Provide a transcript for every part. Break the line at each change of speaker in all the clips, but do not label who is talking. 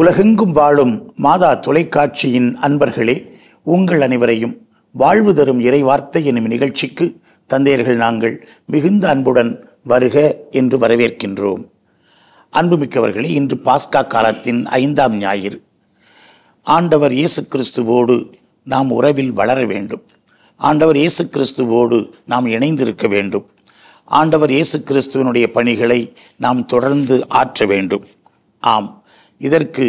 உலகெங்கும் வாழும் மாதா தொலைக்காட்சியின் அன்பர்களே உங்கள் அனைவரையும் வாழ்வு தரும் இறைவார்த்தை எனும் நிகழ்ச்சிக்கு தந்தையர்கள் நாங்கள் மிகுந்த அன்புடன் வருக என்று வரவேற்கின்றோம் அன்புமிக்கவர்களே இன்று பாஸ்கா காலத்தின் ஐந்தாம் ஞாயிறு ஆண்டவர் இயேசு கிறிஸ்துவோடு நாம் உறவில் வளர வேண்டும் ஆண்டவர் இயேசு கிறிஸ்துவோடு நாம் இணைந்திருக்க வேண்டும் ஆண்டவர் இயேசு கிறிஸ்துவனுடைய பணிகளை நாம் தொடர்ந்து ஆற்ற வேண்டும் ஆம் இதற்கு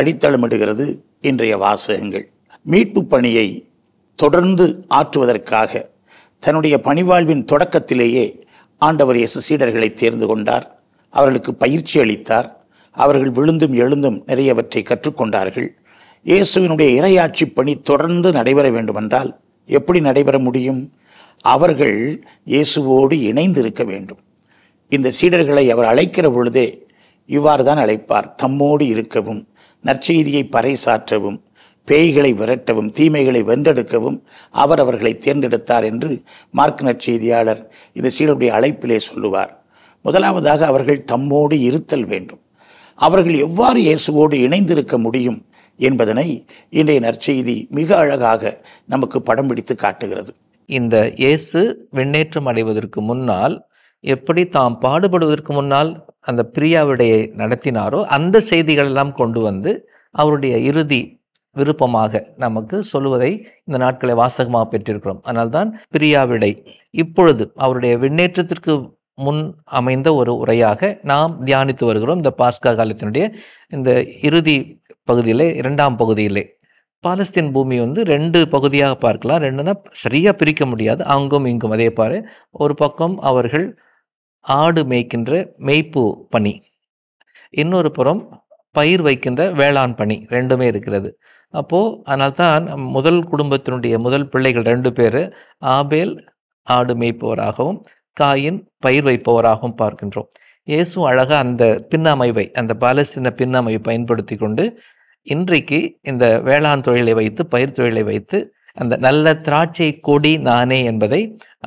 அடித்தளமிடுகிறது இன்றைய வாசகங்கள் மீட்பு பணியை தொடர்ந்து ஆற்றுவதற்காக தன்னுடைய பணிவாழ்வின் தொடக்கத்திலேயே ஆண்டவர் இயேசு சீடர்களை தேர்ந்து கொண்டார் அவர்களுக்கு பயிற்சி அளித்தார் அவர்கள் விழுந்தும் எழுந்தும் நிறையவற்றை கற்றுக்கொண்டார்கள் இயேசுவினுடைய இரையாட்சி பணி தொடர்ந்து நடைபெற வேண்டுமென்றால் எப்படி நடைபெற முடியும் அவர்கள் இயேசுவோடு இணைந்து இருக்க வேண்டும் இந்த சீடர்களை அவர் அழைக்கிற பொழுதே இவ்வாறு தான் அழைப்பார் தம்மோடு இருக்கவும் நற்செய்தியை பறைசாற்றவும் பேய்களை விரட்டவும் தீமைகளை வென்றெடுக்கவும் அவர் அவர்களை தேர்ந்தெடுத்தார் என்று மார்க் நற்செய்தியாளர் இந்த சீடருடைய அழைப்பிலே சொல்லுவார் முதலாவதாக அவர்கள் தம்மோடு இருத்தல் வேண்டும் அவர்கள் எவ்வாறு இயேசுவோடு இணைந்திருக்க முடியும் என்பதனை இன்றைய நற்செய்தி மிக அழகாக நமக்கு படம் பிடித்து காட்டுகிறது
இந்த இயேசு வெண்ணேற்றம் அடைவதற்கு முன்னால் எப்படி தாம் பாடுபடுவதற்கு முன்னால் அந்த பிரியாவுடைய நடத்தினாரோ அந்த செய்திகளெல்லாம் கொண்டு வந்து அவருடைய இறுதி விருப்பமாக நமக்கு சொல்லுவதை இந்த நாட்களை வாசகமாக பெற்றிருக்கிறோம் அதனால்தான் பிரியாவிடை இப்பொழுது அவருடைய விண்ணேற்றத்திற்கு முன் அமைந்த ஒரு உரையாக நாம் தியானித்து வருகிறோம் இந்த பாஸ்கா காலத்தினுடைய இந்த இறுதி பகுதியிலே இரண்டாம் பகுதியிலே பாலஸ்தீன் பூமி வந்து ரெண்டு பகுதியாக பார்க்கலாம் ரெண்டுனா சரியாக பிரிக்க முடியாது அங்கும் இங்கும் அதே பாரு ஒரு பக்கம் அவர்கள் ஆடு மேய்க்கின்ற மேய்ப்பு பணி இன்னொரு புறம் பயிர் வைக்கின்ற வேளாண் பணி ரெண்டுமே இருக்கிறது அப்போது அதனால் தான் முதல் குடும்பத்தினுடைய முதல் பிள்ளைகள் ரெண்டு பேர் ஆபேல் ஆடு மேய்ப்பவராகவும் காயின் பயிர் வைப்பவராகவும் பார்க்கின்றோம் இயேசு அழகாக அந்த பின்னமைவை அந்த பாலஸ்தீன பின்னமைவை பயன்படுத்தி கொண்டு இன்றைக்கு இந்த வேளாண் தொழிலை வைத்து பயிர் தொழிலை வைத்து அந்த நல்ல திராட்சை கொடி நானே என்பதை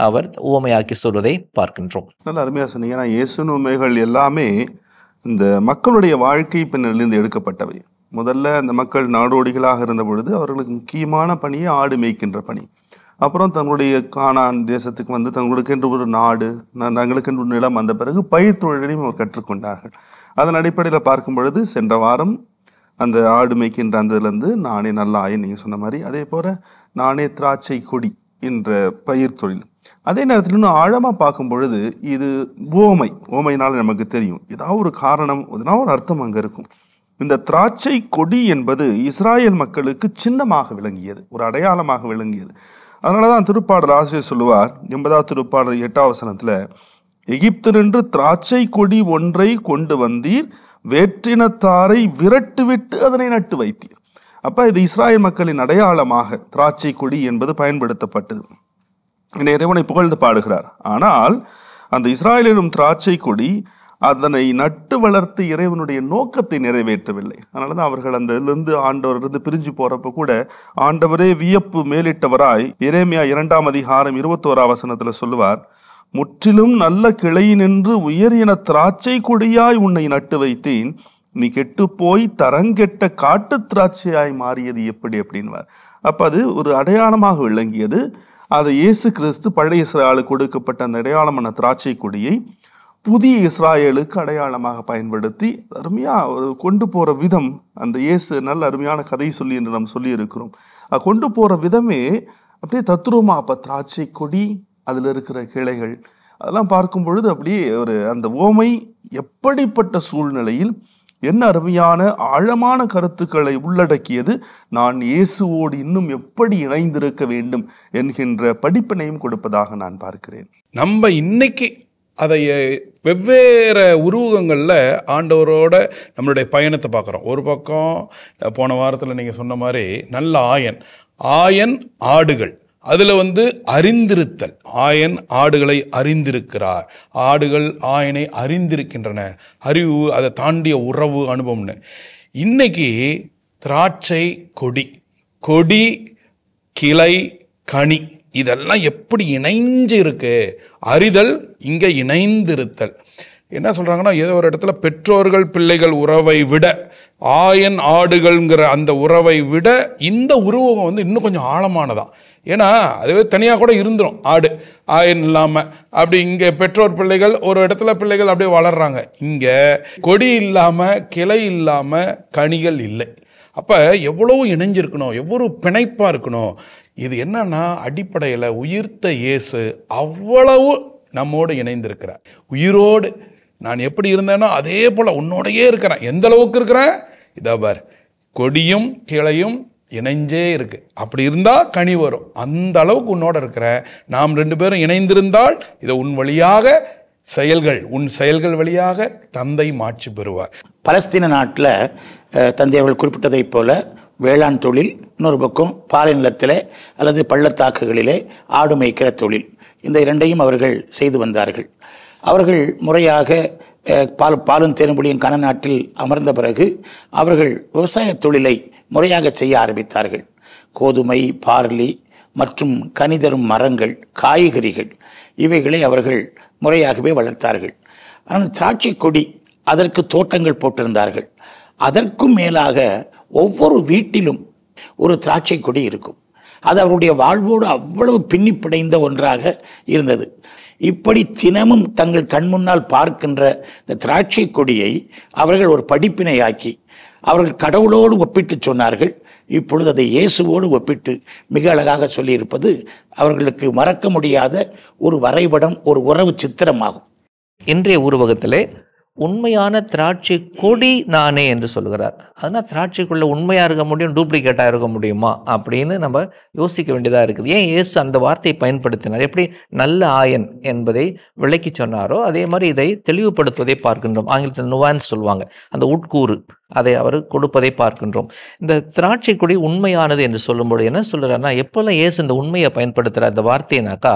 அவர் உவமையாக்கி சொல்வதை பார்க்கின்றோம்
நல்ல அருமையாக சொன்னீங்க ஏன்னா இயேசுமைகள் எல்லாமே இந்த மக்களுடைய வாழ்க்கை பின்னணிலிருந்து எடுக்கப்பட்டவை முதல்ல அந்த மக்கள் நாடோடிகளாக இருந்த பொழுது அவர்களுக்கு முக்கியமான பணியை ஆடு மேய்க்கின்ற பணி அப்புறம் தங்களுடைய காணான் தேசத்துக்கு வந்து தங்களுக்கு என்று ஒரு நாடு தங்களுக்கு என்று ஒரு நிலம் வந்த பிறகு பயிர் தொழிலையும் அவர் கற்றுக்கொண்டார்கள் அதன் அடிப்படையில் பார்க்கும் பொழுது சென்ற வாரம் அந்த ஆடு மேய்க்கின்ற அந்ததுலேருந்து நானே நல்லா ஆயின்னு நீங்கள் சொன்ன மாதிரி அதே போல் நானே திராட்சை கொடி என்ற பயிர் தொழில் அதே நேரத்தில் இன்னும் ஆழமாக பார்க்கும் பொழுது இது ஓமை ஓமைனால நமக்கு தெரியும் ஏதாவது ஒரு காரணம் எதனா ஒரு அர்த்தம் அங்கே இருக்கும் இந்த திராட்சை கொடி என்பது இஸ்ராயல் மக்களுக்கு சின்னமாக விளங்கியது ஒரு அடையாளமாக விளங்கியது அதனால தான் திருப்பாடல் ஆசிரியர் சொல்லுவார் எண்பதாவது திருப்பாடல் எட்டாம் வசனத்தில் எகிப்தினின்று திராட்சை கொடி ஒன்றை கொண்டு வந்தீர் வேற்றினத்தாரை விரட்டுவிட்டு அதனை நட்டு வைத்தீர் அப்போ இது இஸ்ராயல் மக்களின் அடையாளமாக திராட்சை கொடி என்பது பயன்படுத்தப்பட்டது என்னை இறைவனை புகழ்ந்து பாடுகிறார் ஆனால் அந்த இஸ்ராயலிலும் திராட்சை கொடி அதனை நட்டு வளர்த்து இறைவனுடைய நோக்கத்தை நிறைவேற்றவில்லை அதனால தான் அவர்கள் அந்த இருந்து ஆண்டவரிலிருந்து பிரிஞ்சு போறப்ப கூட ஆண்டவரே வியப்பு மேலிட்டவராய் இறைமையா இரண்டாம் அதிகாரம் இருபத்தோரா வசனத்தில் சொல்லுவார் முற்றிலும் நல்ல கிளையினின்று உயர் என திராட்சை கொடியாய் உன்னை நட்டு வைத்தேன் நீ கெட்டு போய் தரங்கெட்ட காட்டு திராட்சையாய் மாறியது எப்படி அப்படின்வார் அப்போ அது ஒரு அடையாளமாக விளங்கியது அதை இயேசு கிறிஸ்து பழைய இஸ்ராயலு கொடுக்கப்பட்ட அந்த அடையாளமான திராட்சை கொடியை புதிய இஸ்ராயலுக்கு அடையாளமாக பயன்படுத்தி அருமையாக ஒரு கொண்டு போகிற விதம் அந்த இயேசு நல்ல அருமையான கதை சொல்லி என்று நாம் சொல்லியிருக்கிறோம் கொண்டு போகிற விதமே அப்படியே தத்ரூமா அப்போ திராட்சை கொடி அதில் இருக்கிற கிளைகள் அதெல்லாம் பார்க்கும் பொழுது அப்படியே ஒரு அந்த ஓமை எப்படிப்பட்ட சூழ்நிலையில் என்ன அருமையான ஆழமான கருத்துக்களை உள்ளடக்கியது நான் இயேசுவோடு இன்னும் எப்படி இணைந்திருக்க வேண்டும் என்கின்ற
படிப்பினையும் கொடுப்பதாக நான் பார்க்கிறேன் நம்ம இன்னைக்கு அதை வெவ்வேறு உருவகங்களில் ஆண்டவரோட நம்மளுடைய பயணத்தை பார்க்குறோம் ஒரு பக்கம் போன வாரத்தில் நீங்கள் சொன்ன மாதிரி நல்ல ஆயன் ஆயன் ஆடுகள் அதில் வந்து அறிந்திருத்தல் ஆயன் ஆடுகளை அறிந்திருக்கிறார் ஆடுகள் ஆயனை அறிந்திருக்கின்றன அறிவு அதை தாண்டிய உறவு அனுபவம்னு இன்னைக்கு திராட்சை கொடி கொடி கிளை கனி இதெல்லாம் எப்படி இணைஞ்சு இருக்கு அறிதல் இங்கே இணைந்திருத்தல் என்ன சொல்கிறாங்கன்னா ஏதோ ஒரு இடத்துல பெற்றோர்கள் பிள்ளைகள் உறவை விட ஆயன் ஆடுகள்ங்கிற அந்த உறவை விட இந்த உருவம் வந்து இன்னும் கொஞ்சம் ஆழமானதான் ஏன்னா அதுவே தனியாக கூட இருந்துடும் ஆடு ஆயன் இல்லாமல் அப்படி இங்கே பெற்றோர் பிள்ளைகள் ஒரு இடத்துல பிள்ளைகள் அப்படியே வளர்கிறாங்க இங்கே கொடி இல்லாமல் கிளை இல்லாமல் கனிகள் இல்லை அப்போ எவ்வளவு இணைஞ்சிருக்கணும் எவ்வளோ பிணைப்பாக இருக்கணும் இது என்னன்னா அடிப்படையில் உயிர்த்த இயேசு அவ்வளவு நம்மோடு இணைந்திருக்கிறார் உயிரோடு நான் எப்படி இருந்தேனோ அதே போல் உன்னோடையே இருக்கிறேன் எந்த அளவுக்கு இருக்கிறேன் இதோ பார் கொடியும் கிளையும் இணைஞ்சே இருக்குது அப்படி இருந்தால் கனி வரும் அந்த அளவுக்கு உன்னோட இருக்கிற நாம் ரெண்டு பேரும் இணைந்திருந்தால் இதை உன் வழியாக செயல்கள் உன் செயல்கள்
வழியாக தந்தை மாட்சி பெறுவார் பலஸ்தீன நாட்டில் தந்தை அவர்கள் குறிப்பிட்டதைப் போல வேளாண் தொழில் இன்னொரு பக்கம் பாலை நிலத்தில் அல்லது பள்ளத்தாக்குகளிலே ஆடு மேய்க்கிற தொழில் இந்த இரண்டையும் அவர்கள் செய்து வந்தார்கள் அவர்கள் முறையாக பால் பாலும் தேனும்படியும் கன நாட்டில் அமர்ந்த பிறகு அவர்கள் விவசாய தொழிலை முறையாக செய்ய ஆரம்பித்தார்கள் கோதுமை பார்லி மற்றும் கனிதரும் மரங்கள் காய்கறிகள் இவைகளை அவர்கள் முறையாகவே வளர்த்தார்கள் ஆனால் திராட்சை கொடி அதற்கு தோட்டங்கள் போட்டிருந்தார்கள் அதற்கும் மேலாக ஒவ்வொரு வீட்டிலும் ஒரு திராட்சை கொடி இருக்கும் அது அவருடைய வாழ்வோடு அவ்வளவு பின்னிப்படைந்த ஒன்றாக இருந்தது இப்படி தினமும் தங்கள் கண்முன்னால் பார்க்கின்ற இந்த திராட்சை கொடியை அவர்கள் ஒரு படிப்பினையாக்கி அவர்கள் கடவுளோடு ஒப்பிட்டு சொன்னார்கள் இப்பொழுது அதை இயேசுவோடு ஒப்பிட்டு மிக அழகாக சொல்லியிருப்பது அவர்களுக்கு
மறக்க முடியாத ஒரு வரைபடம் ஒரு உறவு சித்திரமாகும் இன்றைய உருவகத்திலே உண்மையான திராட்சை கொடி நானே என்று சொல்கிறார் அதனால் திராட்சைக்குள்ளே உண்மையாக இருக்க முடியும் டூப்ளிகேட்டாக இருக்க முடியுமா அப்படின்னு நம்ம யோசிக்க வேண்டியதாக இருக்குது ஏன் இயேசு அந்த வார்த்தையை பயன்படுத்தினார் எப்படி நல்ல ஆயன் என்பதை விளக்கி சொன்னாரோ அதே மாதிரி இதை தெளிவுபடுத்துவதை பார்க்கின்றோம் ஆங்கிலத்தில் நுவான்ஸ் சொல்லுவாங்க அந்த உட்கூறு அதை அவர் கொடுப்பதை பார்க்கின்றோம் இந்த திராட்சை கொடி உண்மையானது என்று சொல்லும்போது என்ன சொல்கிறாருன்னா எப்போல்லாம் இயேசு இந்த உண்மையை பயன்படுத்துகிற அந்த வார்த்தைனாக்கா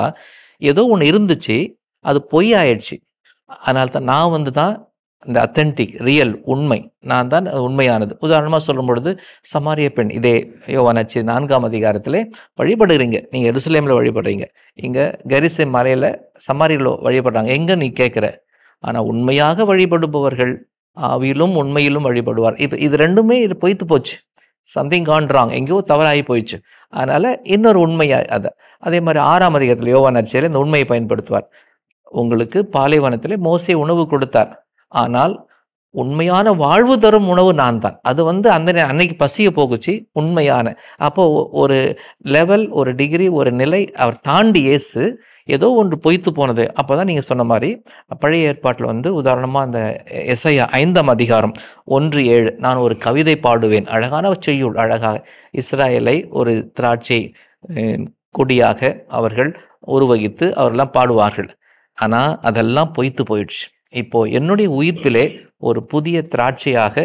ஏதோ ஒன்று இருந்துச்சு அது பொய் ஆயிடுச்சு அதனால தான் நான் வந்து தான் இந்த அத்தென்டிக் ரியல் உண்மை நான் தான் உண்மையானது உதாரணமாக சொல்லும் பொழுது சமாரிய பெண் இதே யோவானாச்சி நான்காம் அதிகாரத்திலே வழிபடுகிறீங்க நீங்கள் எருசலேமில் வழிபடுறீங்க இங்கே கரிசை மலையில் சமாரியில் வழிபடுறாங்க எங்கே நீ கேட்குற ஆனால் உண்மையாக வழிபடுபவர்கள் ஆவியிலும் உண்மையிலும் வழிபடுவார் இப்போ இது ரெண்டுமே இது பொய்த்து போச்சு சம்திங் கான் எங்கேயோ தவறாகி போயிடுச்சு அதனால் இன்னொரு உண்மையாக அதை அதே மாதிரி ஆறாம் அதிகாரத்தில் யோவான் அச்சியர் இந்த உண்மையை பயன்படுத்துவார் உங்களுக்கு பாலைவனத்தில் மோசை உணவு கொடுத்தார் ஆனால் உண்மையான வாழ்வு தரும் உணவு நான் தான் அது வந்து அந்த அன்னைக்கு பசியை போகுச்சு உண்மையான அப்போ ஒரு லெவல் ஒரு டிகிரி ஒரு நிலை அவர் தாண்டி ஏசு ஏதோ ஒன்று பொய்த்து போனது அப்போ தான் நீங்கள் சொன்ன மாதிரி பழைய ஏற்பாட்டில் வந்து உதாரணமாக அந்த இசைய ஐந்தாம் அதிகாரம் ஒன்று ஏழு நான் ஒரு கவிதை பாடுவேன் அழகான செய்யுள் அழகாக இஸ்ராயலை ஒரு திராட்சை கொடியாக அவர்கள் உருவகித்து அவரெல்லாம் பாடுவார்கள் ஆனால் அதெல்லாம் பொய்த்து போயிடுச்சு இப்போது என்னுடைய உயிர்ப்பிலே ஒரு புதிய திராட்சையாக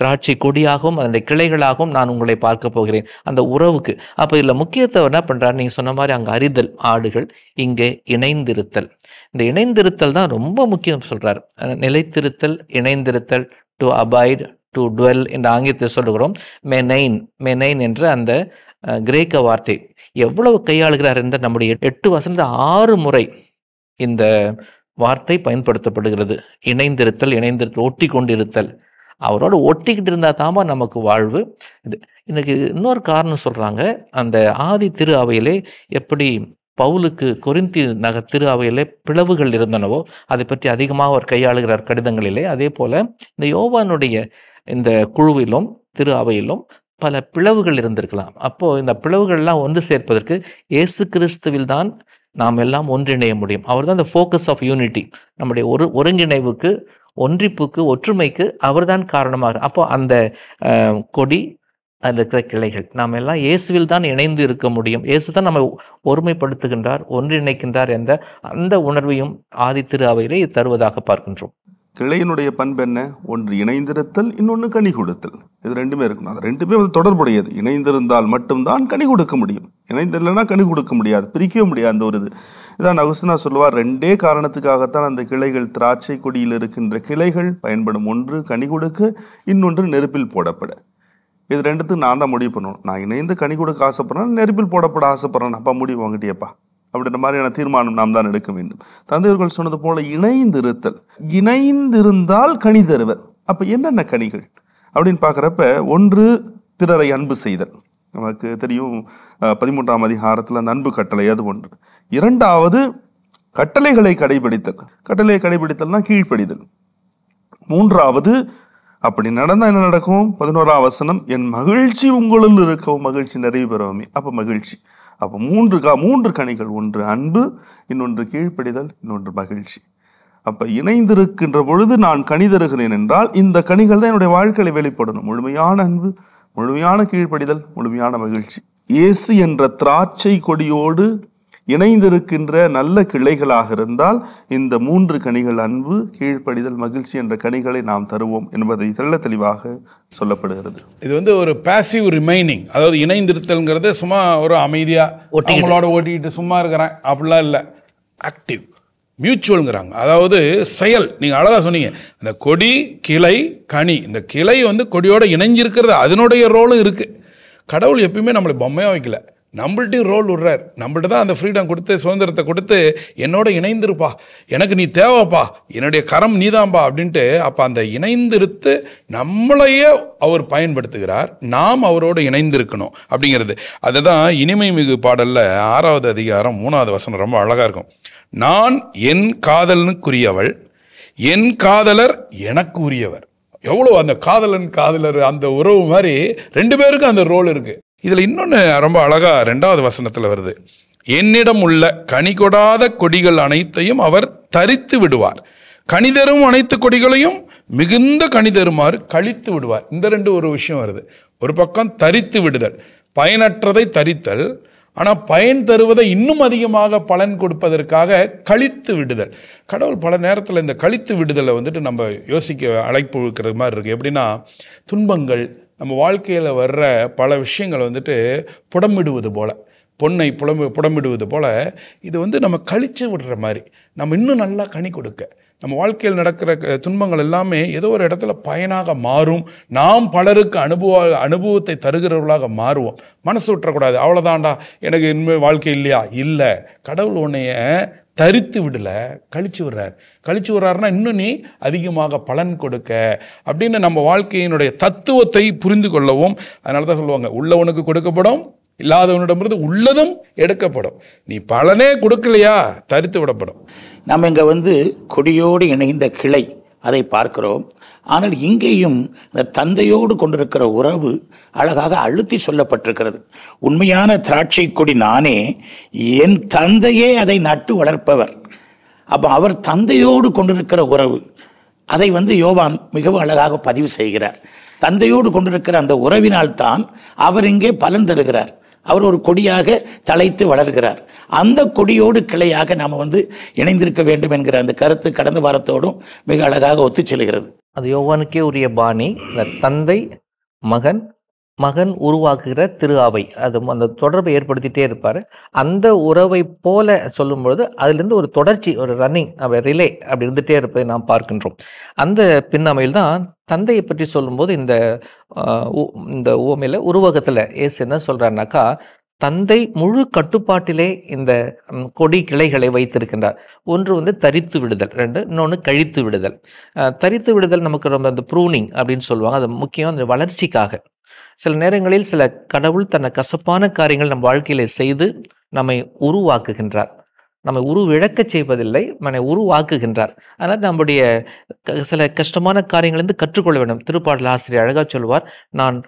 திராட்சை கொடியாகவும் அந்த கிளைகளாகவும் நான் உங்களை பார்க்க போகிறேன் அந்த உறவுக்கு அப்போ இதில் முக்கியத்துவம் என்ன பண்ணுறாரு நீங்கள் சொன்ன மாதிரி அங்கே அறிதல் ஆடுகள் இங்கே இணைந்திருத்தல் இந்த இணைந்திருத்தல் தான் ரொம்ப முக்கியம் சொல்கிறார் நிலைத்திருத்தல் இணைந்திருத்தல் டு அபாய்ட் டு டுவெல் என்ற ஆங்கிலத்தை சொல்லுகிறோம் மெனைன் மெனைன் என்ற அந்த கிரேக்க வார்த்தை எவ்வளவு கையாளுகிறார் என்ற நம்முடைய எட்டு வசந்த ஆறு முறை இந்த வார்த்தை பயன்படுத்தப்படுகிறது இணைந்திருத்தல் இணைந்திருத்தல் ஒட்டி கொண்டிருத்தல் அவரோடு ஒட்டிக்கிட்டு இருந்தால் தாமா நமக்கு வாழ்வு இது எனக்கு இன்னொரு காரணம் சொல்கிறாங்க அந்த ஆதி திரு அவையிலே எப்படி பவுலுக்கு கொரிந்தி நக திரு அவையிலே பிளவுகள் இருந்தனவோ அதை பற்றி அதிகமாக அவர் கையாளுகிறார் கடிதங்களிலே அதே போல் இந்த யோவானுடைய இந்த குழுவிலும் திரு அவையிலும் பல பிளவுகள் இருந்திருக்கலாம் அப்போது இந்த பிளவுகள்லாம் ஒன்று சேர்ப்பதற்கு இயேசு கிறிஸ்துவில் தான் நாம் எல்லாம் ஒன்றிணைய முடியும் அவர் தான் இந்த ஃபோக்கஸ் ஆஃப் யூனிட்டி நம்முடைய ஒரு ஒருங்கிணைவுக்கு ஒன்றிப்புக்கு ஒற்றுமைக்கு அவர்தான் காரணமாக அப்போ அந்த கொடி அதில் இருக்கிற கிளைகள் நாம் எல்லாம் இயேசுவில் தான் இணைந்து இருக்க முடியும் இயேசு தான் நம்ம ஒருமைப்படுத்துகின்றார் ஒன்றிணைக்கின்றார் என்ற அந்த உணர்வையும் ஆதி திரு அவையிலே தருவதாக பார்க்கின்றோம்
கிளையினுடைய பண்பு என்ன ஒன்று இணைந்திருத்தல் இன்னொன்று கனி கொடுத்தல் இது ரெண்டுமே இருக்கணும் அது ரெண்டுமே வந்து தொடர்புடையது இணைந்திருந்தால் மட்டும்தான் கனி கொடுக்க முடியும் இணைந்தில்லைனா கனி கொடுக்க முடியாது பிரிக்கவே முடியாது அந்த ஒரு இது இதான் அகுஸ்னா சொல்லுவார் ரெண்டே காரணத்துக்காகத்தான் அந்த கிளைகள் திராட்சை கொடியில் இருக்கின்ற கிளைகள் பயன்படும் ஒன்று கனி கொடுக்க இன்னொன்று நெருப்பில் போடப்பட இது ரெண்டுத்துக்கு நான் தான் முடிவு பண்ணணும் நான் இணைந்து கனி கொடுக்க ஆசைப்பட்றேன் நெருப்பில் போடப்பட ஆசைப்பட்றேன் அப்பா முடிவு வாங்கிட்டேப்பா அப்படின்ற மாதிரியான தீர்மானம் நாம் தான் எடுக்க வேண்டும் தந்தையர்கள் சொன்னது போல இணைந்திருத்தல் இணைந்திருந்தால் கனி தருவர் அப்போ என்னென்ன கனிகள் அப்படின்னு பார்க்குறப்ப ஒன்று பிறரை அன்பு செய்தல் நமக்கு தெரியும் பதிமூன்றாம் அதிகாரத்தில் அந்த அன்பு கட்டளை அது ஒன்று இரண்டாவது கட்டளைகளை கடைபிடித்தல் கட்டளையை கடைபிடித்தல்னா கீழ்ப்படிதல் மூன்றாவது அப்படி நடந்தால் என்ன நடக்கும் பதினோராவசனம் வசனம் என் மகிழ்ச்சி உங்களில் இருக்கவும் மகிழ்ச்சி நிறைவு பெறவுமே அப்போ மகிழ்ச்சி அப்போ மூன்று கா மூன்று கனிகள் ஒன்று அன்பு இன்னொன்று கீழ்ப்படிதல் இன்னொன்று மகிழ்ச்சி அப்போ இணைந்திருக்கின்ற பொழுது நான் கனி தருகிறேன் என்றால் இந்த கணிகள் தான் என்னுடைய வாழ்க்கையை வெளிப்படணும் முழுமையான அன்பு முழுமையான கீழ்ப்படிதல் முழுமையான மகிழ்ச்சி இயேசு என்ற திராட்சை கொடியோடு இணைந்திருக்கின்ற நல்ல கிளைகளாக இருந்தால் இந்த மூன்று கனிகள் அன்பு கீழ்ப்படிதல் மகிழ்ச்சி என்ற கனிகளை நாம் தருவோம் என்பதை தெள்ள தெளிவாக சொல்லப்படுகிறது
இது வந்து ஒரு பேசிவ் ரிமைனிங் அதாவது இணைந்திருத்தல்ங்கிறது சும்மா ஒரு அமைதியாக அவங்களோட ஓட்டிக்கிட்டு சும்மா இருக்கிறேன் அப்படிலாம் இல்லை ஆக்டிவ் மியூச்சுவல்ங்கிறாங்க அதாவது செயல் நீங்கள் அழகாக சொன்னீங்க இந்த கொடி கிளை கனி இந்த கிளை வந்து கொடியோடு இணைஞ்சிருக்கிறது அதனுடைய ரோலும் இருக்குது கடவுள் எப்பயுமே நம்மளை பொம்மையாக வைக்கல நம்மள்ட்டையும் ரோல் விடுறார் நம்மள்ட்ட தான் அந்த ஃப்ரீடம் கொடுத்து சுதந்திரத்தை கொடுத்து என்னோட இணைந்திருப்பா எனக்கு நீ தேவைப்பா என்னுடைய கரம் நீதாம்பா அப்படின்ட்டு அப்போ அந்த இணைந்திருத்து நம்மளையே அவர் பயன்படுத்துகிறார் நாம் அவரோடு இணைந்திருக்கணும் அப்படிங்கிறது அதுதான் இனிமை மிகு பாடலில் ஆறாவது அதிகாரம் மூணாவது வசனம் ரொம்ப அழகாக இருக்கும் நான் என் காதலனுக்குரியவள் என் காதலர் எனக்கு உரியவர் எவ்வளோ அந்த காதலன் காதலர் அந்த உறவு மாதிரி ரெண்டு பேருக்கும் அந்த ரோல் இருக்குது இதில் இன்னொன்று ரொம்ப அழகாக ரெண்டாவது வசனத்தில் வருது என்னிடம் உள்ள கனி கொடாத கொடிகள் அனைத்தையும் அவர் தரித்து விடுவார் கணிதரும் அனைத்து கொடிகளையும் மிகுந்த கணிதருமாறு கழித்து விடுவார் இந்த ரெண்டு ஒரு விஷயம் வருது ஒரு பக்கம் தரித்து விடுதல் பயனற்றதை தரித்தல் ஆனால் பயன் தருவதை இன்னும் அதிகமாக பலன் கொடுப்பதற்காக கழித்து விடுதல் கடவுள் பல நேரத்தில் இந்த கழித்து விடுதலை வந்துட்டு நம்ம யோசிக்க அழைப்பு இருக்கிறது மாதிரி இருக்குது எப்படின்னா துன்பங்கள் நம்ம வாழ்க்கையில் வர்ற பல விஷயங்களை வந்துட்டு புடமிடுவது போல் பொண்ணை புடம்பு புடமிடுவது போல் இது வந்து நம்ம கழித்து விடுற மாதிரி நம்ம இன்னும் நல்லா கனி கொடுக்க நம்ம வாழ்க்கையில் நடக்கிற துன்பங்கள் எல்லாமே ஏதோ ஒரு இடத்துல பயனாக மாறும் நாம் பலருக்கு அனுபவ அனுபவத்தை தருகிறவர்களாக மாறுவோம் மனசு விட்டுறக்கூடாது அவ்வளோதான்டா எனக்கு இனிமேல் வாழ்க்கை இல்லையா இல்லை கடவுள் உன்னைய தரித்து விடலை கழிச்சு விடுறார் கழிச்சு விடுறாருன்னா இன்னும் நீ அதிகமாக பலன் கொடுக்க அப்படின்னு நம்ம வாழ்க்கையினுடைய தத்துவத்தை புரிந்து கொள்ளவும் அதனால தான் சொல்லுவாங்க உள்ளவனுக்கு கொடுக்கப்படும் இல்லாதவனிடமிருந்து உள்ளதும் எடுக்கப்படும் நீ பலனே
கொடுக்கலையா தரித்து விடப்படும் நம்ம இங்கே வந்து கொடியோடு இணைந்த கிளை அதை பார்க்கிறோம் ஆனால் இங்கேயும் இந்த தந்தையோடு கொண்டிருக்கிற உறவு அழகாக அழுத்தி சொல்லப்பட்டிருக்கிறது உண்மையான திராட்சை கொடி நானே என் தந்தையே அதை நட்டு வளர்ப்பவர் அப்போ அவர் தந்தையோடு கொண்டிருக்கிற உறவு அதை வந்து யோவான் மிகவும் அழகாக பதிவு செய்கிறார் தந்தையோடு கொண்டிருக்கிற அந்த உறவினால் தான் அவர் இங்கே பலன் தருகிறார் அவர் ஒரு கொடியாக தலைத்து வளர்கிறார் அந்த கொடியோடு கிளையாக நாம் வந்து இணைந்திருக்க வேண்டும் என்கிற அந்த கருத்து கடந்த வாரத்தோடும் மிக அழகாக
ஒத்துச் செல்கிறது அது யோகானுக்கே உரிய பாணி தந்தை மகன் மகன் உருவாக்குகிற திரு அது அந்த தொடர்பை ஏற்படுத்திகிட்டே இருப்பார் அந்த உறவை போல சொல்லும்பொழுது அதுலேருந்து ஒரு தொடர்ச்சி ஒரு ரன்னிங் ரிலே அப்படி இருந்துகிட்டே இருப்பதை நாம் பார்க்கின்றோம் அந்த பின்னமையில் தான் தந்தையை பற்றி சொல்லும்போது இந்த இந்த ஓமையில் உருவகத்தில் ஏசு என்ன சொல்கிறாருனாக்கா தந்தை முழு கட்டுப்பாட்டிலே இந்த கொடி கிளைகளை வைத்திருக்கின்றார் ஒன்று வந்து தரித்து விடுதல் ரெண்டு இன்னொன்று கழித்து விடுதல் தரித்து விடுதல் நமக்கு ரொம்ப அந்த ப்ரூனிங் அப்படின்னு சொல்லுவாங்க அது முக்கியம் அந்த வளர்ச்சிக்காக சில நேரங்களில் சில கடவுள் தன்னை கசப்பான காரியங்கள் நம் வாழ்க்கையில் செய்து நம்மை உருவாக்குகின்றார் நம்மை உருவிழக்க செய்வதில்லை நம்மை உருவாக்குகின்றார் அதனால் நம்முடைய சில கஷ்டமான காரியங்களிலிருந்து கற்றுக்கொள்ள வேண்டும் திருப்பாடல் ஆசிரியர் அழகாக சொல்வார் நான்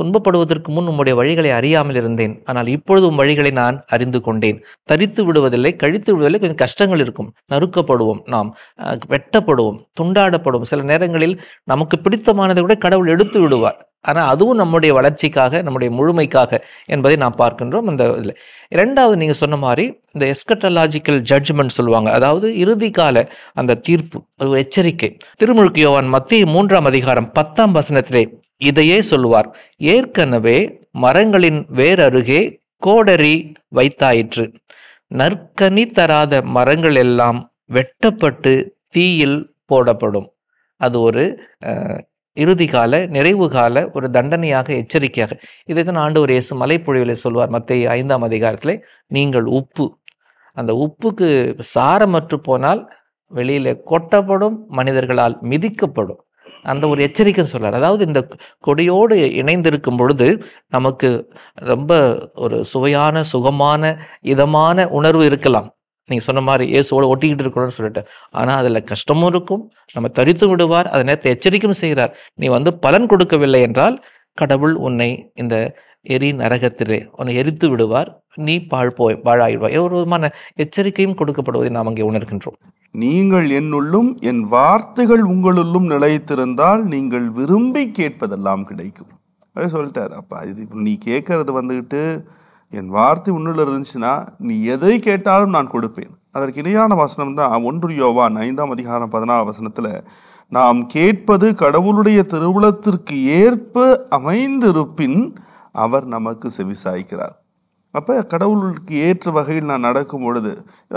துன்பப்படுவதற்கு முன் உம்முடைய வழிகளை அறியாமல் இருந்தேன் ஆனால் இப்பொழுது உன் வழிகளை நான் அறிந்து கொண்டேன் தரித்து விடுவதில்லை கழித்து விடுவதில்லை கொஞ்சம் கஷ்டங்கள் இருக்கும் நறுக்கப்படுவோம் நாம் வெட்டப்படுவோம் துண்டாடப்படுவோம் சில நேரங்களில் நமக்கு பிடித்தமானதை கூட கடவுள் எடுத்து விடுவார் ஆனால் அதுவும் நம்முடைய வளர்ச்சிக்காக நம்முடைய முழுமைக்காக என்பதை நாம் பார்க்கின்றோம் இந்த இதில் இரண்டாவது நீங்கள் சொன்ன மாதிரி இந்த எஸ்கட்டலாஜிக்கல் ஜட்ஜ்மெண்ட் சொல்லுவாங்க அதாவது இறுதி கால அந்த தீர்ப்பு ஒரு எச்சரிக்கை திருமுழுக்கு யோவான் மத்திய மூன்றாம் அதிகாரம் பத்தாம் வசனத்திலே இதையே சொல்லுவார் ஏற்கனவே மரங்களின் வேர் அருகே கோடரி வைத்தாயிற்று நற்கனி தராத மரங்கள் எல்லாம் வெட்டப்பட்டு தீயில் போடப்படும் அது ஒரு இறுதி கால நிறைவு கால ஒரு தண்டனையாக எச்சரிக்கையாக ஆண்டு ஒரு இயேசு மலைப்பொழிவில் சொல்வார் மத்திய ஐந்தாம் அதிகாரத்தில் நீங்கள் உப்பு அந்த உப்புக்கு சாரமற்று போனால் வெளியில் கொட்டப்படும் மனிதர்களால் மிதிக்கப்படும் அந்த ஒரு எச்சரிக்கை சொல்கிறார் அதாவது இந்த கொடியோடு இணைந்திருக்கும் பொழுது நமக்கு ரொம்ப ஒரு சுவையான சுகமான இதமான உணர்வு இருக்கலாம் நீங்கள் சொன்ன மாதிரி இயேசுவோடு ஒட்டிக்கிட்டு இருக்கணும்னு சொல்லிட்டு ஆனால் அதில் கஷ்டமும் இருக்கும் நம்ம தரித்து விடுவார் அதை நேரத்தை எச்சரிக்கையும் செய்கிறார் நீ வந்து பலன் கொடுக்கவில்லை என்றால் கடவுள் உன்னை இந்த எரி நரகத்திலே உன்னை எரித்து விடுவார் நீ போய் பாழாயிடுவாய் ஒரு விதமான எச்சரிக்கையும் கொடுக்கப்படுவதை நாம் அங்கே உணர்கின்றோம்
நீங்கள் என்னுள்ளும் என் வார்த்தைகள் உங்களுள்ளும் நிலைத்திருந்தால் நீங்கள் விரும்பி கேட்பதெல்லாம் கிடைக்கும் அப்படியே சொல்லிட்டார் அப்பா இது நீ கேட்கறது வந்துக்கிட்டு என் வார்த்தை உன்னில் இருந்துச்சுன்னா நீ எதை கேட்டாலும் நான் கொடுப்பேன் அதற்கு இணையான வசனம் தான் ஒன்று யோவா ஐந்தாம் அதிகாரம் பதினாறு வசனத்தில் நாம் கேட்பது கடவுளுடைய திருவுளத்திற்கு ஏற்ப அமைந்திருப்பின் அவர் நமக்கு செவிசாய்க்கிறார் அப்போ கடவுளுக்கு ஏற்ற வகையில் நான் நடக்கும் பொழுது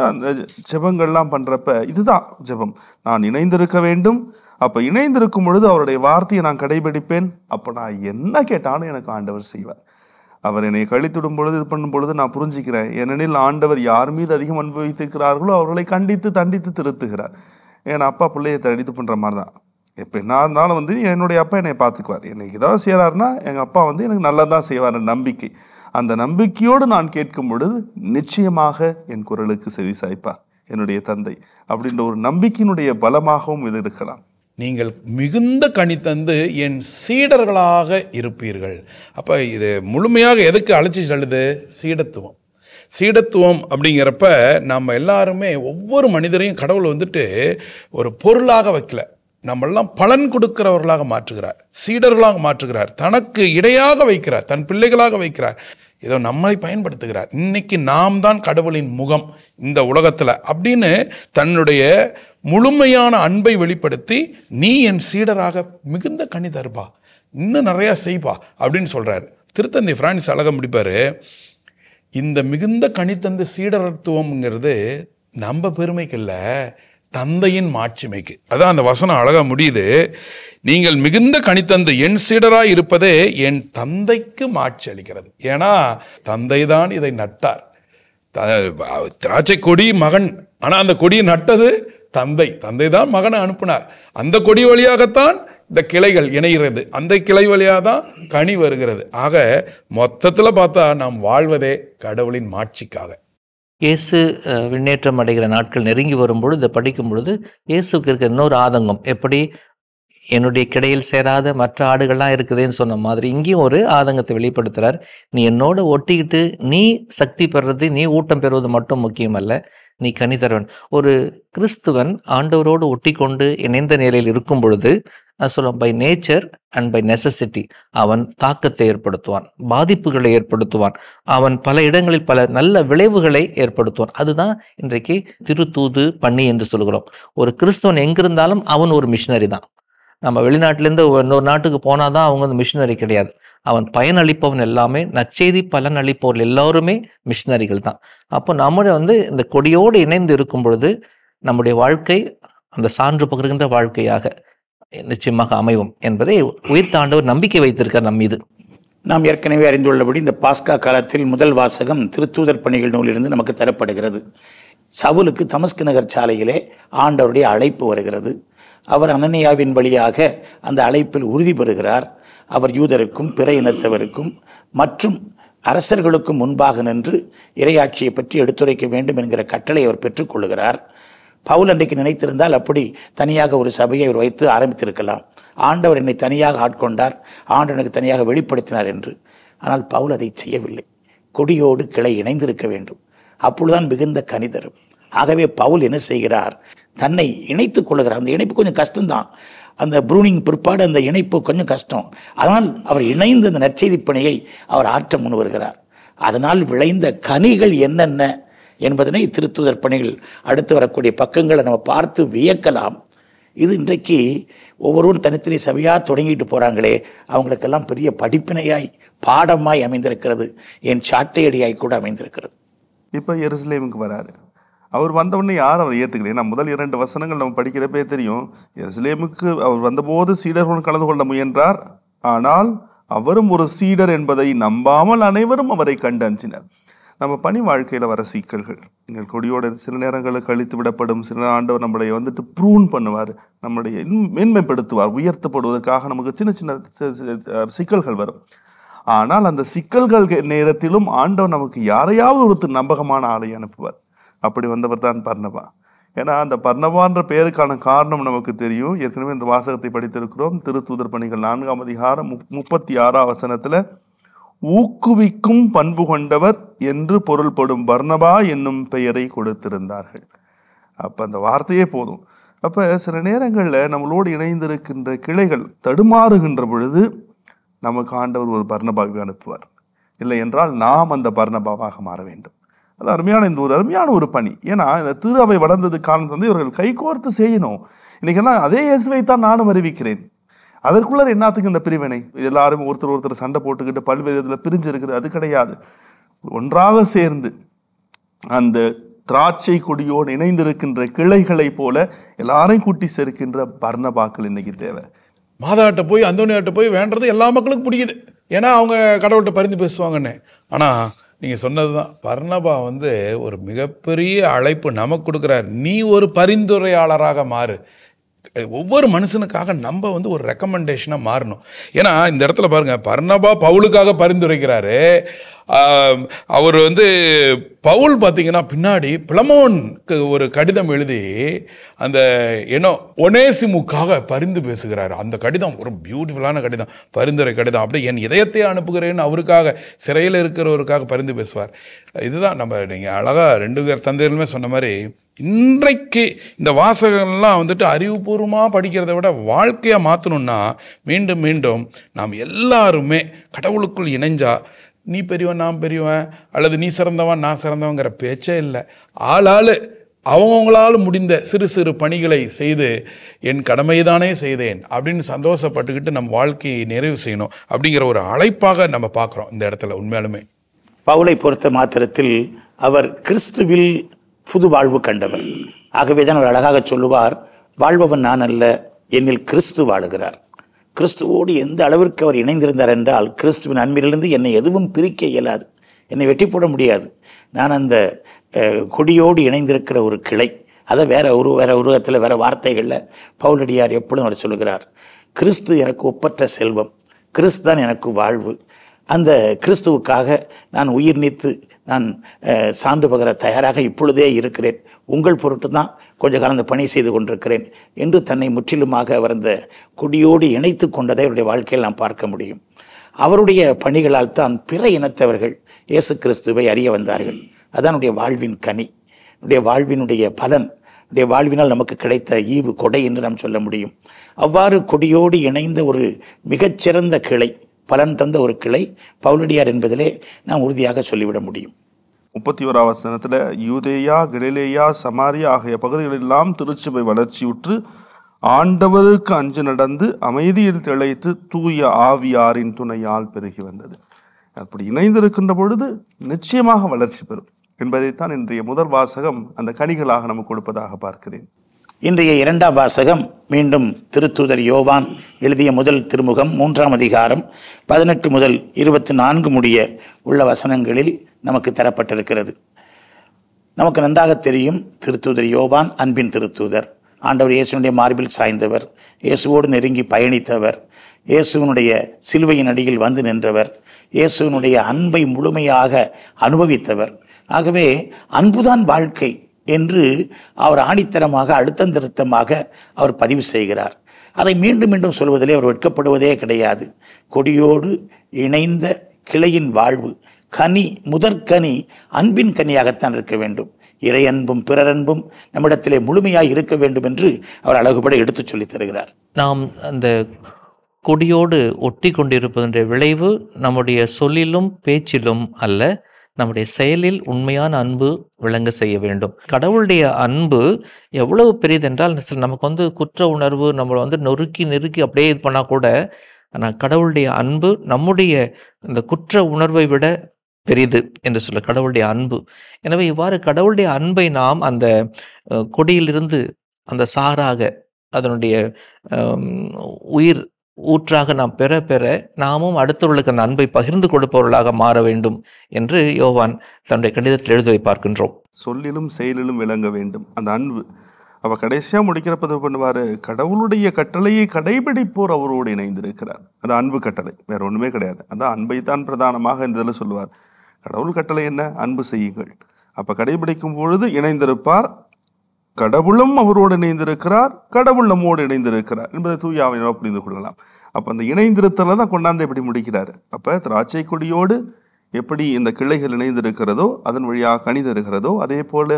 அந்த ஜெபங்கள்லாம் பண்ணுறப்ப இதுதான் ஜெபம் நான் இணைந்திருக்க வேண்டும் அப்போ இணைந்திருக்கும் பொழுது அவருடைய வார்த்தையை நான் கடைபிடிப்பேன் அப்போ நான் என்ன கேட்டாலும் எனக்கு ஆண்டவர் செய்வார் அவர் என்னை கழித்துடும் பொழுது இது பண்ணும் பொழுது நான் புரிஞ்சுக்கிறேன் ஏனெனில் ஆண்டவர் யார் மீது அதிகம் அனுபவித்திருக்கிறார்களோ அவர்களை கண்டித்து தண்டித்து திருத்துகிறார் என் அப்பா பிள்ளையை தண்டித்து பண்ணுற மாதிரி தான் எப்போ என்ன இருந்தாலும் வந்து என்னுடைய அப்பா என்னை பார்த்துக்குவார் என்னை ஏதாவது செய்கிறாருன்னா எங்கள் அப்பா வந்து எனக்கு நல்லா தான் செய்வார் நம்பிக்கை அந்த நம்பிக்கையோடு நான் கேட்கும் பொழுது நிச்சயமாக என் குரலுக்கு செவி சாய்ப்பார் என்னுடைய தந்தை அப்படின்ற ஒரு நம்பிக்கையினுடைய பலமாகவும் இது இருக்கலாம்
நீங்கள் மிகுந்த கனி தந்து என் சீடர்களாக இருப்பீர்கள் அப்போ இது முழுமையாக எதுக்கு அழைச்சி செல்லுது சீடத்துவம் சீடத்துவம் அப்படிங்கிறப்ப நம்ம எல்லாருமே ஒவ்வொரு மனிதரையும் கடவுள் வந்துட்டு ஒரு பொருளாக வைக்கல நம்மெல்லாம் பலன் கொடுக்கிறவர்களாக மாற்றுகிறார் சீடர்களாக மாற்றுகிறார் தனக்கு இடையாக வைக்கிறார் தன் பிள்ளைகளாக வைக்கிறார் ஏதோ நம்மளை பயன்படுத்துகிறார் இன்னைக்கு நாம் தான் கடவுளின் முகம் இந்த உலகத்தில் அப்படின்னு தன்னுடைய முழுமையான அன்பை வெளிப்படுத்தி நீ என் சீடராக மிகுந்த தருபா இன்னும் நிறையா செய்பா அப்படின்னு சொல்கிறாரு திருத்தந்தை பிரான்ஸ் அழக முடிப்பார் இந்த மிகுந்த கணித்தந்த சீடரத்துவம்ங்கிறது நம்ம பெருமைக்கு இல்லை தந்தையின் மாட்சிமைக்கு அதான் அந்த வசனம் அழகாக முடியுது நீங்கள் மிகுந்த கணித்தந்த என் சீடராக இருப்பதே என் தந்தைக்கு மாட்சி அளிக்கிறது ஏன்னா தந்தை தான் இதை நட்டார் திராட்சை கொடி மகன் ஆனால் அந்த கொடியை நட்டது தந்தை தந்தை தான் மகனை அனுப்பினார் அந்த கொடி வழியாகத்தான் இந்த கிளைகள் இணைகிறது அந்த கிளை வழியாக தான் கனி வருகிறது ஆக
மொத்தத்தில் பார்த்தா நாம் வாழ்வதே கடவுளின் மாட்சிக்காக இயேசு விண்ணேற்றம் அடைகிற நாட்கள் நெருங்கி வரும்பொழுது இதை படிக்கும் பொழுது இயேசுக்கு இருக்கிற இன்னொரு ஆதங்கம் எப்படி என்னுடைய கிடையில் சேராத மற்ற ஆடுகள்லாம் இருக்குதுன்னு சொன்ன மாதிரி இங்கேயும் ஒரு ஆதங்கத்தை வெளிப்படுத்துகிறார் நீ என்னோட ஒட்டிக்கிட்டு நீ சக்தி பெறுறது நீ ஊட்டம் பெறுவது மட்டும் முக்கியமல்ல நீ கனிதரவன் ஒரு கிறிஸ்துவன் ஆண்டவரோடு ஒட்டி கொண்டு இணைந்த நிலையில் இருக்கும் பொழுது சொல்லும் by nature and by necessity அவன் தாக்கத்தை ஏற்படுத்துவான் பாதிப்புகளை ஏற்படுத்துவான் அவன் பல இடங்களில் பல நல்ல விளைவுகளை ஏற்படுத்துவான் அதுதான் இன்றைக்கு திருத்தூது பண்ணி என்று சொல்கிறோம் ஒரு கிறிஸ்துவன் எங்கிருந்தாலும் அவன் ஒரு மிஷினரி தான் நம்ம வெளிநாட்டிலேருந்து இன்னொரு நாட்டுக்கு போனால் தான் அவங்க வந்து மிஷினரி கிடையாது அவன் பயன் அளிப்பவன் எல்லாமே நச்செய்தி பலன் அளிப்பவர்கள் எல்லோருமே மிஷினரிகள் தான் அப்போ நம்முடைய வந்து இந்த கொடியோடு இணைந்து இருக்கும் பொழுது நம்முடைய வாழ்க்கை அந்த சான்று பகிர்கின்ற வாழ்க்கையாக நிச்சயமாக அமைவோம் என்பதை உயிர் தாண்டவர் நம்பிக்கை வைத்திருக்கார் நம் மீது நாம் ஏற்கனவே
அறிந்துள்ளபடி இந்த பாஸ்கா காலத்தில் முதல் வாசகம் திருத்தூதர் பணிகள் நூலிலிருந்து நமக்கு தரப்படுகிறது சவுலுக்கு தமஸ்கு நகர் சாலையிலே ஆண்டவருடைய அழைப்பு வருகிறது அவர் அனனியாவின் வழியாக அந்த அழைப்பில் உறுதி பெறுகிறார் அவர் யூதருக்கும் பிற இனத்தவருக்கும் மற்றும் அரசர்களுக்கும் முன்பாக நின்று இரையாட்சியை பற்றி எடுத்துரைக்க வேண்டும் என்கிற கட்டளை அவர் பெற்றுக்கொள்கிறார் பவுல் அன்றைக்கு நினைத்திருந்தால் அப்படி தனியாக ஒரு சபையை அவர் வைத்து ஆரம்பித்திருக்கலாம் ஆண்டவர் என்னை தனியாக ஆட்கொண்டார் எனக்கு தனியாக வெளிப்படுத்தினார் என்று ஆனால் பவுல் அதை செய்யவில்லை கொடியோடு கிளை இணைந்திருக்க வேண்டும் அப்பொழுதுதான் மிகுந்த கணிதரும் ஆகவே பவுல் என்ன செய்கிறார் தன்னை இணைத்துக் கொள்ளுகிறார் அந்த இணைப்பு கொஞ்சம் கஷ்டம்தான் அந்த ப்ரூனிங் பிற்பாடு அந்த இணைப்பு கொஞ்சம் கஷ்டம் அதனால் அவர் இணைந்து அந்த நற்செய்தி பணியை அவர் ஆற்ற முன் வருகிறார் அதனால் விளைந்த கனிகள் என்னென்ன என்பதனை திருத்துதர் பணிகள் அடுத்து வரக்கூடிய பக்கங்களை நம்ம பார்த்து வியக்கலாம் இது இன்றைக்கு ஒவ்வொருவரும் தனித்தனி சபையாக தொடங்கிட்டு போகிறாங்களே அவங்களுக்கெல்லாம் பெரிய படிப்பினையாய் பாடமாய் அமைந்திருக்கிறது என் சாட்டையடியாய் கூட அமைந்திருக்கிறது
இப்போ எருசலேமுக்கு வராரு அவர் வந்தவுடனே யார் அவர் ஏற்றுக்கலையே நான் முதல் இரண்டு வசனங்கள் நம்ம படிக்கிறப்பே தெரியும் எஸ்லேமுக்கு அவர் வந்தபோது சீடர்களுடன் கலந்து கொள்ள முயன்றார் ஆனால் அவரும் ஒரு சீடர் என்பதை நம்பாமல் அனைவரும் அவரை கண்டஞ்சினர் நம்ம பணி வாழ்க்கையில் வர சிக்கல்கள் எங்கள் கொடியோட சில நேரங்களில் கழித்து விடப்படும் சில ஆண்டவர் நம்மளை வந்துட்டு ப்ரூன் பண்ணுவார் நம்முடைய மேன்மைப்படுத்துவார் உயர்த்தப்படுவதற்காக நமக்கு சின்ன சின்ன சிக்கல்கள் வரும் ஆனால் அந்த சிக்கல்கள் நேரத்திலும் ஆண்டவர் நமக்கு யாரையாவது ஒருத்தர் நம்பகமான ஆளை அனுப்புவார் அப்படி வந்தவர் தான் பர்ணபா ஏன்னா அந்த பர்ணவான்ற பெயருக்கான காரணம் நமக்கு தெரியும் ஏற்கனவே இந்த வாசகத்தை படித்திருக்கிறோம் திருத்தூதர் பணிகள் நான்காம் அதிகாரம் முப்பத்தி ஆறாம் வசனத்தில் ஊக்குவிக்கும் பண்பு கொண்டவர் என்று பொருள்படும் பர்ணபா என்னும் பெயரை கொடுத்திருந்தார்கள் அப்போ அந்த வார்த்தையே போதும் அப்போ சில நேரங்களில் நம்மளோடு இணைந்திருக்கின்ற கிளைகள் தடுமாறுகின்ற பொழுது நமக்கு ஆண்டவர் ஒரு பர்ணபாவை அனுப்புவார் இல்லை என்றால் நாம் அந்த பர்ணபாவாக மாற வேண்டும் அது அருமையான இந்த ஒரு அருமையான ஒரு பணி ஏன்னா இந்த திரு அவை வளர்ந்தது காரணம் வந்து இவர்கள் கைகோர்த்து செய்யணும் இன்றைக்கெல்லாம் அதே இயேசுவை தான் நானும் அறிவிக்கிறேன் அதற்குள்ள என்னத்துக்கு இந்த பிரிவினை எல்லாரும் ஒருத்தர் ஒருத்தர் சண்டை போட்டுக்கிட்டு பல்வேறு இதில் பிரிஞ்சு இருக்குது அது கிடையாது ஒன்றாக சேர்ந்து அந்த திராட்சை கொடியோடு இணைந்திருக்கின்ற கிளைகளைப் போல எல்லாரையும் கூட்டி சேர்க்கின்ற பர்ணபாக்கள்
இன்னைக்கு தேவை மாதாட்ட போய் அந்தோனியாட்ட போய் வேண்டது எல்லா மக்களுக்கும் பிடிக்குது ஏன்னா அவங்க கடவுள்கிட்ட பரிந்து பேசுவாங்கன்னு ஆனால் நீங்கள் சொன்னது தான் பர்ணபா வந்து ஒரு மிகப்பெரிய அழைப்பு நமக்கு கொடுக்குறார் நீ ஒரு பரிந்துரையாளராக மாறு ஒவ்வொரு மனுஷனுக்காக நம்ம வந்து ஒரு ரெக்கமெண்டேஷனாக மாறணும் ஏன்னா இந்த இடத்துல பாருங்கள் பர்ணபா பவுலுக்காக பரிந்துரைக்கிறாரு அவர் வந்து பவுல் பார்த்தீங்கன்னா பின்னாடி பிளமோனுக்கு ஒரு கடிதம் எழுதி அந்த ஏன்னோ ஒனேசிமுக்காக பரிந்து பேசுகிறார் அந்த கடிதம் ஒரு பியூட்டிஃபுல்லான கடிதம் பரிந்துரை கடிதம் அப்படி என் இதயத்தை அனுப்புகிறேன்னு அவருக்காக சிறையில் இருக்கிறவருக்காக பரிந்து பேசுவார் இதுதான் நம்ம நீங்கள் அழகாக ரெண்டு பேர் தந்தையிலுமே சொன்ன மாதிரி இன்றைக்கு இந்த வாசகங்கள்லாம் வந்துட்டு அறிவுபூர்வமாக படிக்கிறத விட வாழ்க்கையாக மாற்றணும்னா மீண்டும் மீண்டும் நாம் எல்லாருமே கடவுளுக்குள் இணைஞ்சால் நீ பெரியவன் நான் பெரியவன் அல்லது நீ சிறந்தவன் நான் சிறந்தவங்கிற பேச்சே இல்லை ஆளாள் அவங்கவுங்களால் முடிந்த சிறு சிறு பணிகளை செய்து என் கடமைதானே செய்தேன் அப்படின்னு சந்தோஷப்பட்டுக்கிட்டு நம் வாழ்க்கையை நிறைவு செய்யணும் அப்படிங்கிற ஒரு அழைப்பாக நம்ம பார்க்குறோம்
இந்த இடத்துல உண்மையாலுமே பவுலை பொறுத்த மாத்திரத்தில் அவர் கிறிஸ்துவில் புது வாழ்வு கண்டவர் ஆகவே தான் அவர் அழகாக சொல்லுவார் வாழ்பவன் நான் அல்ல என்னில் கிறிஸ்து வாழுகிறார் கிறிஸ்துவோடு எந்த அளவிற்கு அவர் இணைந்திருந்தார் என்றால் கிறிஸ்துவின் அன்பிலிருந்து என்னை எதுவும் பிரிக்க இயலாது என்னை வெட்டி போட முடியாது நான் அந்த கொடியோடு இணைந்திருக்கிற ஒரு கிளை அதை வேற ஒரு வேற உருவத்தில் வேற வார்த்தைகளில் பவுலடியார் எப்பொழுதும் அவர் சொல்கிறார் கிறிஸ்து எனக்கு ஒப்பற்ற செல்வம் கிறிஸ்து தான் எனக்கு வாழ்வு அந்த கிறிஸ்துவுக்காக நான் உயிர் நீத்து நான் சான்று பகர தயாராக இப்பொழுதே இருக்கிறேன் உங்கள் பொருட்டு தான் கொஞ்ச காலம் பணி செய்து கொண்டிருக்கிறேன் என்று தன்னை முற்றிலுமாக அவர் அந்த குடியோடு இணைத்து கொண்டதை அவருடைய வாழ்க்கையில் நாம் பார்க்க முடியும் அவருடைய பணிகளால் தான் பிற இனத்தவர்கள் இயேசு கிறிஸ்துவை அறிய வந்தார்கள் அதனுடைய வாழ்வின் கனி உடைய வாழ்வினுடைய பலன் உடைய வாழ்வினால் நமக்கு கிடைத்த ஈவு கொடை என்று நாம் சொல்ல முடியும் அவ்வாறு கொடியோடு இணைந்த ஒரு மிகச்சிறந்த கிளை பலன் தந்த ஒரு கிளை பவுலடியார் என்பதிலே நாம் உறுதியாக சொல்லிவிட முடியும்
முப்பத்தி ஓராம் வசனத்தில் யூதேயா கிரிலேயா சமாரியா ஆகிய பகுதிகளெல்லாம் திருச்சபை வளர்ச்சியுற்று ஆண்டவருக்கு அஞ்சு நடந்து அமைதியில் திளைத்து தூய ஆவியாரின் துணையால் பெருகி வந்தது அப்படி இணைந்திருக்கின்ற பொழுது நிச்சயமாக வளர்ச்சி பெறும் என்பதைத்தான் இன்றைய முதல் வாசகம்
அந்த கனிகளாக நமக்கு கொடுப்பதாக பார்க்கிறேன் இன்றைய இரண்டாம் வாசகம் மீண்டும் திருத்துதர் யோவான் எழுதிய முதல் திருமுகம் மூன்றாம் அதிகாரம் பதினெட்டு முதல் இருபத்தி நான்கு முடிய உள்ள வசனங்களில் நமக்கு தரப்பட்டிருக்கிறது நமக்கு நன்றாக தெரியும் திருத்தூதர் யோவான் அன்பின் திருத்தூதர் ஆண்டவர் இயேசுனுடைய மார்பில் சாய்ந்தவர் இயேசுவோடு நெருங்கி பயணித்தவர் இயேசுவனுடைய சிலுவையின் அடியில் வந்து நின்றவர் இயேசுவனுடைய அன்பை முழுமையாக அனுபவித்தவர் ஆகவே அன்புதான் வாழ்க்கை என்று அவர் ஆணித்தரமாக அழுத்தந்திருத்தமாக அவர் பதிவு செய்கிறார் அதை மீண்டும் மீண்டும் சொல்வதிலே அவர் வெட்கப்படுவதே கிடையாது கொடியோடு இணைந்த கிளையின் வாழ்வு கனி முதற்கனி அன்பின் கனியாகத்தான் இருக்க வேண்டும் இறை அன்பும் பிறரன்பும் நம்மிடத்திலே முழுமையாக இருக்க வேண்டும் என்று அவர் அழகுபட எடுத்துச் சொல்லித் தருகிறார்
நாம் அந்த கொடியோடு ஒட்டி கொண்டிருப்பதென்ற விளைவு நம்முடைய சொல்லிலும் பேச்சிலும் அல்ல நம்முடைய செயலில் உண்மையான அன்பு விளங்க செய்ய வேண்டும் கடவுளுடைய அன்பு எவ்வளவு பெரியதென்றால் நமக்கு வந்து குற்ற உணர்வு நம்மளை வந்து நொறுக்கி நெருக்கி அப்படியே இது பண்ணால் கூட ஆனால் கடவுளுடைய அன்பு நம்முடைய இந்த குற்ற உணர்வை விட பெரிது என்று சொல்ல கடவுளுடைய அன்பு எனவே இவ்வாறு கடவுளுடைய அன்பை நாம் அந்த கொடியிலிருந்து அந்த சாராக அதனுடைய உயிர் ஊற்றாக நாம் பெற பெற நாமும் அடுத்தவர்களுக்கு அந்த அன்பை பகிர்ந்து கொடுப்பவர்களாக மாற வேண்டும் என்று யோவான் தன்னுடைய கடிதத்தில் எழுதுவதை பார்க்கின்றோம்
சொல்லிலும் செயலிலும் விளங்க வேண்டும் அந்த அன்பு அவர் கடைசியாக முடிக்கிறப்ப பண்ணுவார் கடவுளுடைய கட்டளையை கடைபிடிப்போர் அவரோடு இணைந்திருக்கிறார் அது அன்பு கட்டளை வேற ஒன்றுமே கிடையாது அந்த அன்பை தான் பிரதானமாக இந்த இதில் சொல்லுவார் கடவுள் கட்டளை என்ன அன்பு செய்யுங்கள் அப்போ கடைபிடிக்கும் பொழுது இணைந்திருப்பார் கடவுளும் அவரோடு இணைந்திருக்கிறார் கடவுள் நம்மோடு இணைந்திருக்கிறார் என்பதை அவையோ புரிந்து கொள்ளலாம் அப்போ அந்த இணைந்திருத்தலை தான் கொண்டாந்து எப்படி முடிக்கிறார் அப்போ திராட்சை கொடியோடு எப்படி இந்த கிளைகள் இணைந்திருக்கிறதோ அதன் வழியாக இருக்கிறதோ அதே போல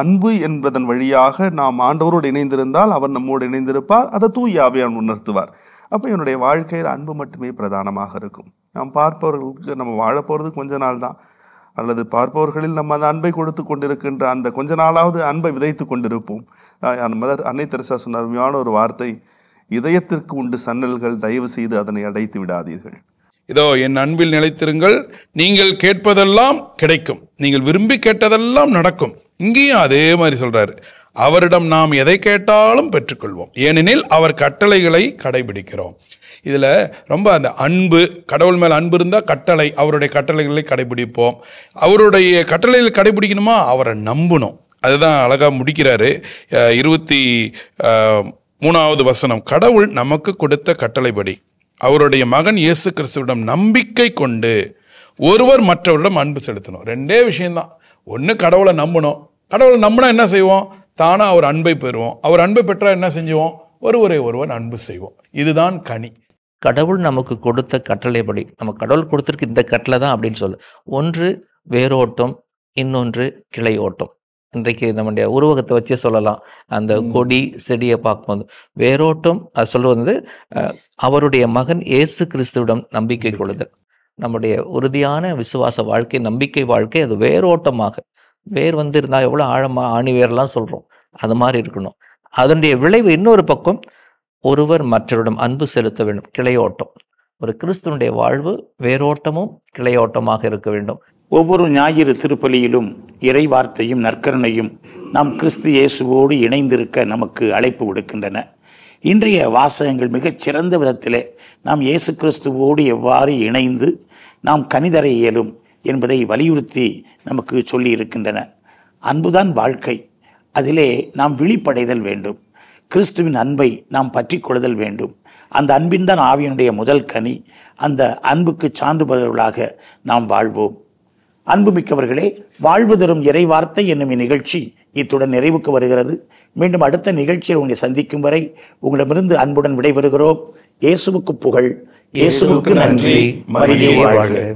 அன்பு என்பதன் வழியாக நாம் ஆண்டவரோடு இணைந்திருந்தால் அவர் நம்மோடு இணைந்திருப்பார் அதை தூயாவை அவன் உணர்த்துவார் அப்போ என்னுடைய வாழ்க்கையில் அன்பு மட்டுமே பிரதானமாக இருக்கும் நாம் பார்ப்பவர்களுக்கு நம்ம வாழ போகிறது கொஞ்ச நாள் தான் அல்லது பார்ப்பவர்களில் நம்ம அந்த அன்பை கொடுத்து கொண்டிருக்கின்ற அந்த கொஞ்ச நாளாவது அன்பை விதைத்து கொண்டிருப்போம் மதர் அன்னை தெரசா சொன்ன அருமையான ஒரு வார்த்தை இதயத்திற்கு உண்டு சன்னல்கள் தயவு செய்து அதனை அடைத்து விடாதீர்கள்
இதோ என் அன்பில் நிலைத்திருங்கள் நீங்கள் கேட்பதெல்லாம் கிடைக்கும் நீங்கள் விரும்பி கேட்டதெல்லாம் நடக்கும் இங்கேயும் அதே மாதிரி சொல்கிறாரு அவரிடம் நாம் எதை கேட்டாலும் பெற்றுக்கொள்வோம் ஏனெனில் அவர் கட்டளைகளை கடைபிடிக்கிறோம் இதில் ரொம்ப அந்த அன்பு கடவுள் மேல் அன்பு இருந்தால் கட்டளை அவருடைய கட்டளைகளை கடைபிடிப்போம் அவருடைய கட்டளைகளை கடைபிடிக்கணுமா அவரை நம்பணும் அதுதான் அழகாக முடிக்கிறாரு இருபத்தி மூணாவது வசனம் கடவுள் நமக்கு கொடுத்த கட்டளைப்படி அவருடைய மகன் இயேசு கிறிஸ்துவிடம் நம்பிக்கை கொண்டு ஒருவர் மற்றவரிடம் அன்பு செலுத்தணும் ரெண்டே விஷயம்தான் ஒன்று கடவுளை நம்பணும் கடவுள் நம்மனா என்ன செய்வோம் தானாக அவர் அன்பை பெறுவோம் அவர் அன்பை பெற்றால் என்ன செஞ்சுவோம் ஒருவரை
ஒருவன் அன்பு செய்வோம் இதுதான் கனி கடவுள் நமக்கு கொடுத்த கட்டளைப்படி நம்ம கடவுள் கொடுத்துருக்கு இந்த கட்டளை தான் அப்படின்னு சொல்லு ஒன்று வேரோட்டம் இன்னொன்று கிளை ஓட்டம் இன்றைக்கு நம்முடைய உருவகத்தை வச்சே சொல்லலாம் அந்த கொடி செடியை பார்க்கும்போது வேரோட்டம் அது சொல்வது வந்து அவருடைய மகன் இயேசு கிறிஸ்துவிடம் நம்பிக்கை கொள்ளுதல் நம்முடைய உறுதியான விசுவாச வாழ்க்கை நம்பிக்கை வாழ்க்கை அது வேரோட்டமாக வேர் வந்து இருந்தால் எவ்வளோ ஆழமாக ஆணி வேர்லாம் சொல்கிறோம் அது மாதிரி இருக்கணும் அதனுடைய விளைவு இன்னொரு பக்கம் ஒருவர் மற்றவரிடம் அன்பு செலுத்த வேண்டும் கிளையோட்டம் ஒரு கிறிஸ்தனுடைய வாழ்வு வேரோட்டமும் கிளையோட்டமாக இருக்க வேண்டும்
ஒவ்வொரு ஞாயிறு திருப்பலியிலும் இறைவார்த்தையும் வார்த்தையும் நற்கரணையும் நாம் கிறிஸ்து இயேசுவோடு இணைந்திருக்க நமக்கு அழைப்பு விடுக்கின்றன இன்றைய வாசகங்கள் மிகச் சிறந்த விதத்திலே நாம் இயேசு கிறிஸ்துவோடு எவ்வாறு இணைந்து நாம் கணிதரை இயலும் என்பதை வலியுறுத்தி நமக்கு சொல்லி இருக்கின்றன அன்புதான் வாழ்க்கை அதிலே நாம் விழிப்படைதல் வேண்டும் கிறிஸ்துவின் அன்பை நாம் பற்றி கொள்ளுதல் வேண்டும் அந்த அன்பின் தான் ஆவியனுடைய முதல் கனி அந்த அன்புக்கு சான்றுபவர்களாக நாம் வாழ்வோம் அன்புமிக்கவர்களே வாழ்வு தரும் இறைவார்த்தை என்னும் இந்நிகழ்ச்சி இத்துடன் நிறைவுக்கு வருகிறது மீண்டும் அடுத்த நிகழ்ச்சியில் உங்களை சந்திக்கும் வரை உங்களிடமிருந்து அன்புடன் விடைபெறுகிறோம் இயேசுவுக்கு புகழ் இயேசுவுக்கு நன்றி மரியாதை